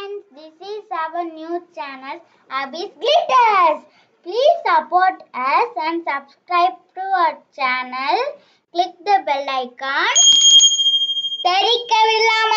friends, this is our new channel Abyss Glitters. Please support us and subscribe to our channel. Click the bell icon. தெரிக்கவில்லாம்